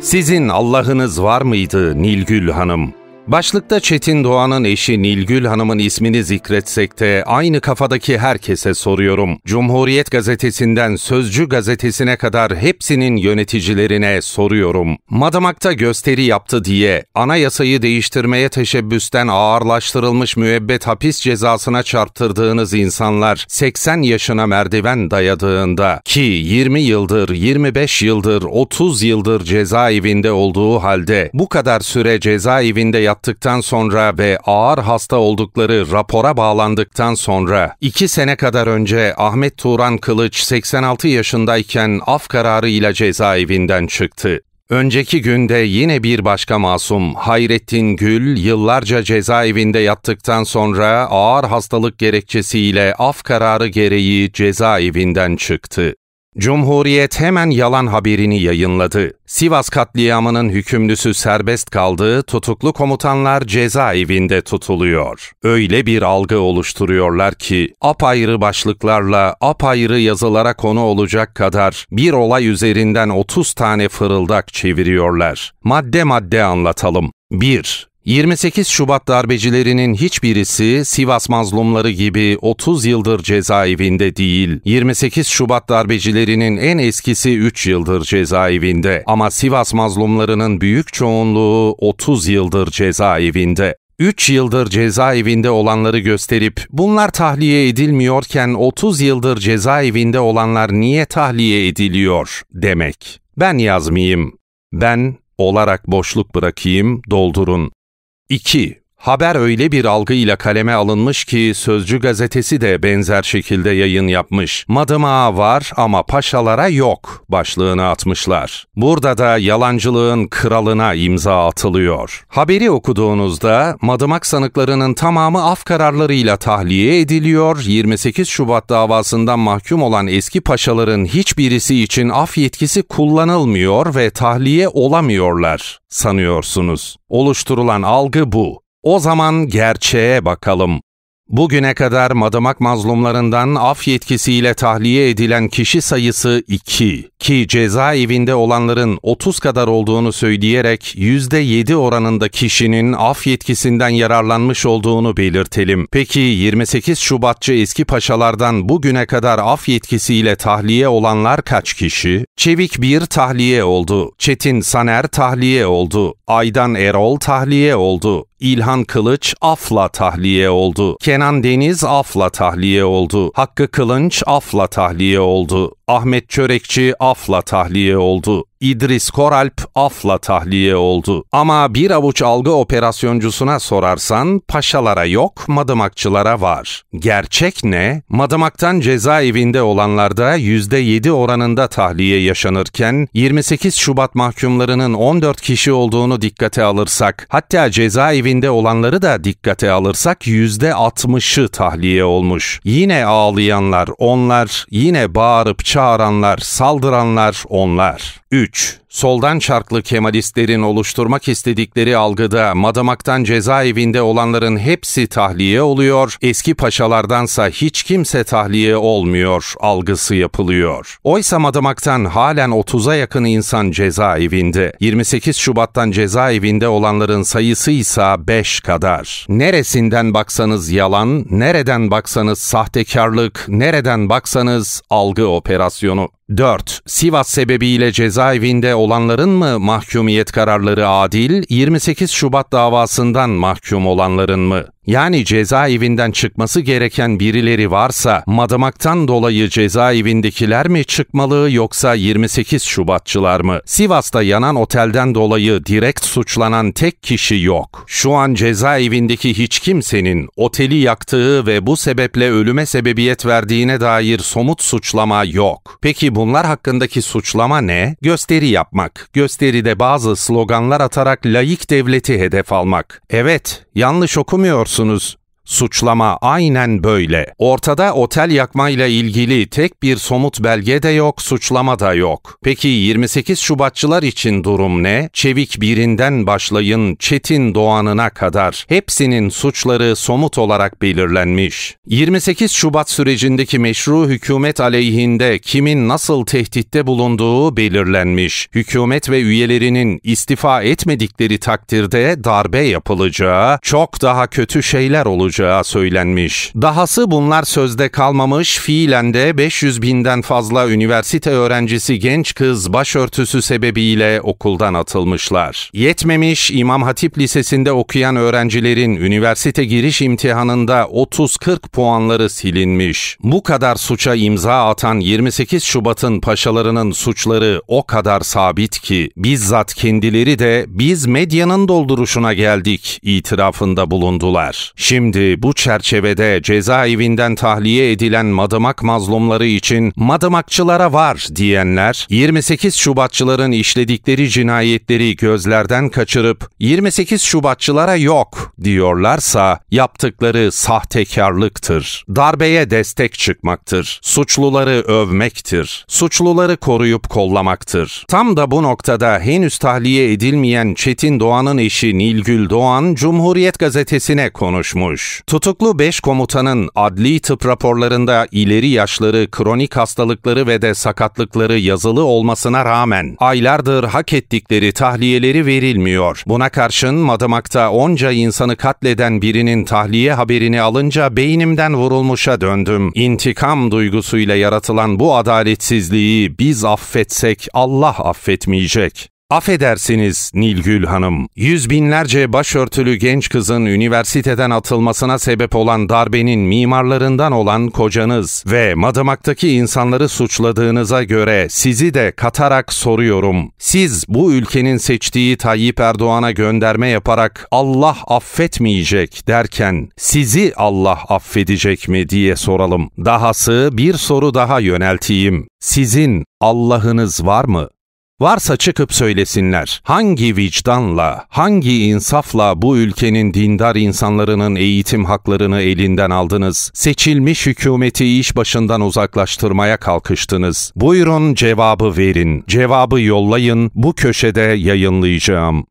Sizin Allah'ınız var mıydı Nilgül Hanım? Başlıkta Çetin Doğan'ın eşi Nilgül Hanım'ın ismini zikretsek de aynı kafadaki herkese soruyorum. Cumhuriyet gazetesinden Sözcü gazetesine kadar hepsinin yöneticilerine soruyorum. Madımak'ta gösteri yaptı diye anayasayı değiştirmeye teşebbüsten ağırlaştırılmış müebbet hapis cezasına çarptırdığınız insanlar 80 yaşına merdiven dayadığında ki 20 yıldır, 25 yıldır, 30 yıldır cezaevinde olduğu halde bu kadar süre cezaevinde yattıktan sonra ve ağır hasta oldukları rapora bağlandıktan sonra 2 sene kadar önce Ahmet Turan Kılıç 86 yaşındayken af kararı ile cezaevinden çıktı. Önceki günde yine bir başka masum Hayrettin Gül yıllarca cezaevinde yattıktan sonra ağır hastalık gerekçesiyle af kararı gereği cezaevinden çıktı. Cumhuriyet hemen yalan haberini yayınladı. Sivas katliamının hükümlüsü serbest kaldığı tutuklu komutanlar cezaevinde tutuluyor. Öyle bir algı oluşturuyorlar ki apayrı başlıklarla apayrı yazılara konu olacak kadar bir olay üzerinden 30 tane fırıldak çeviriyorlar. Madde madde anlatalım. 1. 28 Şubat darbecilerinin hiçbirisi Sivas mazlumları gibi 30 yıldır cezaevinde değil. 28 Şubat darbecilerinin en eskisi 3 yıldır cezaevinde ama Sivas mazlumlarının büyük çoğunluğu 30 yıldır cezaevinde. 3 yıldır cezaevinde olanları gösterip bunlar tahliye edilmiyorken 30 yıldır cezaevinde olanlar niye tahliye ediliyor demek. Ben yazmayayım. Ben olarak boşluk bırakayım, doldurun. 2. Haber öyle bir algıyla kaleme alınmış ki Sözcü gazetesi de benzer şekilde yayın yapmış. Madımağa var ama paşalara yok başlığını atmışlar. Burada da yalancılığın kralına imza atılıyor. Haberi okuduğunuzda madımak sanıklarının tamamı af kararlarıyla tahliye ediliyor, 28 Şubat davasından mahkum olan eski paşaların hiçbirisi için af yetkisi kullanılmıyor ve tahliye olamıyorlar sanıyorsunuz. Oluşturulan algı bu. O zaman gerçeğe bakalım. Bugüne kadar madımak mazlumlarından af yetkisiyle tahliye edilen kişi sayısı 2 ki cezaevinde olanların 30 kadar olduğunu söyleyerek %7 oranında kişinin af yetkisinden yararlanmış olduğunu belirtelim. Peki 28 Şubatçı eski paşalardan bugüne kadar af yetkisiyle tahliye olanlar kaç kişi? Çevik bir tahliye oldu, Çetin Saner tahliye oldu, Aydan Erol tahliye oldu, İlhan Kılıç afla tahliye oldu. Kenan Deniz afla tahliye oldu. Hakkı Kılınç afla tahliye oldu. Ahmet Çörekçi afla tahliye oldu. İdris Koralp afla tahliye oldu. Ama bir avuç algı operasyoncusun'a sorarsan paşalara yok, madımakçılara var. Gerçek ne? Madımaktan cezaevinde olanlarda %7 oranında tahliye yaşanırken 28 Şubat mahkumlarının 14 kişi olduğunu dikkate alırsak, hatta cezaevinde olanları da dikkate alırsak %60'ı tahliye olmuş. Yine ağlayanlar onlar, yine bağırıp çağıranlar, saldıranlar onlar. 3. güç soldan çarklı Kemalistlerin oluşturmak istedikleri algıda Madamak'tan cezaevinde olanların hepsi tahliye oluyor, eski paşalardansa hiç kimse tahliye olmuyor algısı yapılıyor. Oysa Madamak'tan halen 30'a yakın insan cezaevinde. 28 Şubat'tan cezaevinde olanların sayısı ise 5 kadar. Neresinden baksanız yalan, nereden baksanız sahtekarlık, nereden baksanız algı operasyonu. 4. Sivas sebebiyle cezaevinde olanların mı mahkumiyet kararları adil, 28 Şubat davasından mahkum olanların mı? Yani cezaevinden çıkması gereken birileri varsa madamaktan dolayı cezaevindekiler mi çıkmalı yoksa 28 Şubatçılar mı? Sivas'ta yanan otelden dolayı direkt suçlanan tek kişi yok. Şu an cezaevindeki hiç kimsenin oteli yaktığı ve bu sebeple ölüme sebebiyet verdiğine dair somut suçlama yok. Peki bunlar hakkındaki suçlama ne? Gösteri yapmak. Gösteride bazı sloganlar atarak layık devleti hedef almak. Evet, yanlış okumuyor musunuz? Suçlama aynen böyle. Ortada otel yakmayla ilgili tek bir somut belge de yok, suçlama da yok. Peki 28 Şubatçılar için durum ne? Çevik birinden başlayın Çetin Doğan'ına kadar hepsinin suçları somut olarak belirlenmiş. 28 Şubat sürecindeki meşru hükümet aleyhinde kimin nasıl tehditte bulunduğu belirlenmiş. Hükümet ve üyelerinin istifa etmedikleri takdirde darbe yapılacağı, çok daha kötü şeyler olacak açığa söylenmiş. Dahası bunlar sözde kalmamış, fiilen de 500 binden fazla üniversite öğrencisi genç kız başörtüsü sebebiyle okuldan atılmışlar. Yetmemiş İmam Hatip Lisesi'nde okuyan öğrencilerin üniversite giriş imtihanında 30-40 puanları silinmiş. Bu kadar suça imza atan 28 Şubat'ın paşalarının suçları o kadar sabit ki bizzat kendileri de biz medyanın dolduruşuna geldik itirafında bulundular. Şimdi bu çerçevede cezaevinden tahliye edilen madımak mazlumları için madımakçılara var diyenler, 28 Şubatçıların işledikleri cinayetleri gözlerden kaçırıp 28 Şubatçılara yok diyorlarsa yaptıkları sahtekarlıktır. Darbeye destek çıkmaktır. Suçluları övmektir. Suçluları koruyup kollamaktır. Tam da bu noktada henüz tahliye edilmeyen Çetin Doğan'ın eşi Nilgül Doğan Cumhuriyet Gazetesi'ne konuşmuş. Tutuklu 5 komutanın adli tıp raporlarında ileri yaşları, kronik hastalıkları ve de sakatlıkları yazılı olmasına rağmen aylardır hak ettikleri tahliyeleri verilmiyor. Buna karşın Madımak'ta onca insanı katleden birinin tahliye haberini alınca beynimden vurulmuşa döndüm. İntikam duygusuyla yaratılan bu adaletsizliği biz affetsek Allah affetmeyecek. Affedersiniz Nilgül Hanım, yüz binlerce başörtülü genç kızın üniversiteden atılmasına sebep olan darbenin mimarlarından olan kocanız ve Madımak'taki insanları suçladığınıza göre sizi de katarak soruyorum. Siz bu ülkenin seçtiği Tayyip Erdoğan'a gönderme yaparak Allah affetmeyecek derken sizi Allah affedecek mi diye soralım. Dahası bir soru daha yönelteyim. Sizin Allah'ınız var mı? Varsa çıkıp söylesinler. Hangi vicdanla, hangi insafla bu ülkenin dindar insanlarının eğitim haklarını elinden aldınız? Seçilmiş hükümeti iş başından uzaklaştırmaya kalkıştınız. Buyurun cevabı verin. Cevabı yollayın. Bu köşede yayınlayacağım.